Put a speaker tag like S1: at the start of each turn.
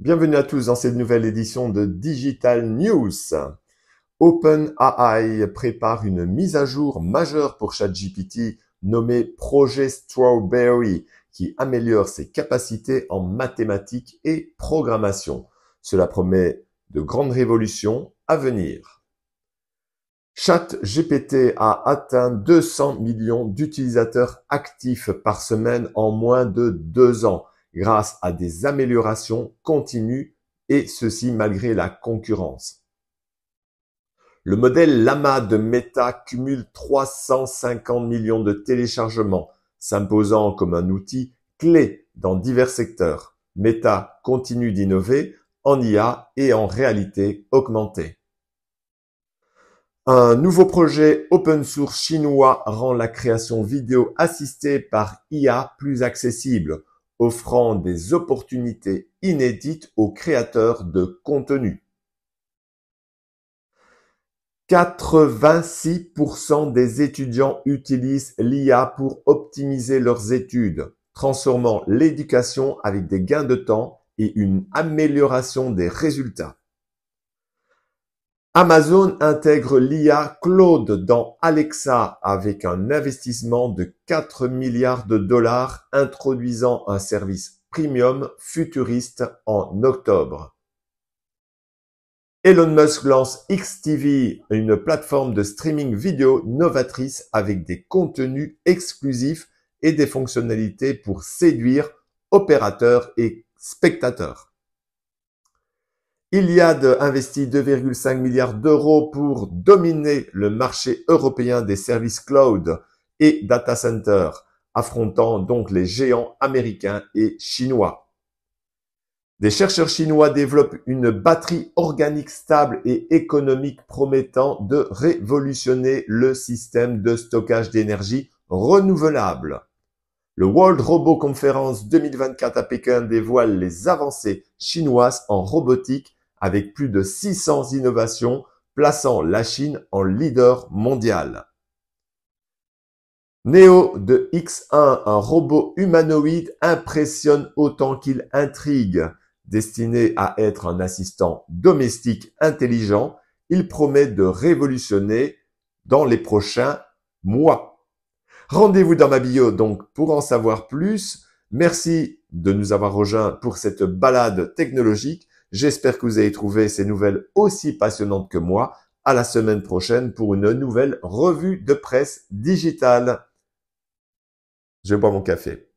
S1: Bienvenue à tous dans cette nouvelle édition de Digital News. OpenAI prépare une mise à jour majeure pour ChatGPT nommée Projet Strawberry qui améliore ses capacités en mathématiques et programmation. Cela promet de grandes révolutions à venir. ChatGPT a atteint 200 millions d'utilisateurs actifs par semaine en moins de deux ans grâce à des améliorations continues et ceci malgré la concurrence. Le modèle Lama de Meta cumule 350 millions de téléchargements, s'imposant comme un outil clé dans divers secteurs. Meta continue d'innover en IA et en réalité augmentée. Un nouveau projet open source chinois rend la création vidéo assistée par IA plus accessible offrant des opportunités inédites aux créateurs de contenu. 86% des étudiants utilisent l'IA pour optimiser leurs études, transformant l'éducation avec des gains de temps et une amélioration des résultats. Amazon intègre l'IA Claude dans Alexa avec un investissement de 4 milliards de dollars introduisant un service premium futuriste en octobre. Elon Musk lance XTV, une plateforme de streaming vidéo novatrice avec des contenus exclusifs et des fonctionnalités pour séduire opérateurs et spectateurs. Iliad investit 2,5 milliards d'euros pour dominer le marché européen des services cloud et data center, affrontant donc les géants américains et chinois. Des chercheurs chinois développent une batterie organique stable et économique promettant de révolutionner le système de stockage d'énergie renouvelable. Le World Robot Conference 2024 à Pékin dévoile les avancées chinoises en robotique avec plus de 600 innovations plaçant la Chine en leader mondial. Neo de X1, un robot humanoïde, impressionne autant qu'il intrigue. Destiné à être un assistant domestique intelligent, il promet de révolutionner dans les prochains mois. Rendez-vous dans ma bio donc pour en savoir plus. Merci de nous avoir rejoints pour cette balade technologique J'espère que vous avez trouvé ces nouvelles aussi passionnantes que moi. À la semaine prochaine pour une nouvelle revue de presse digitale. Je bois mon café.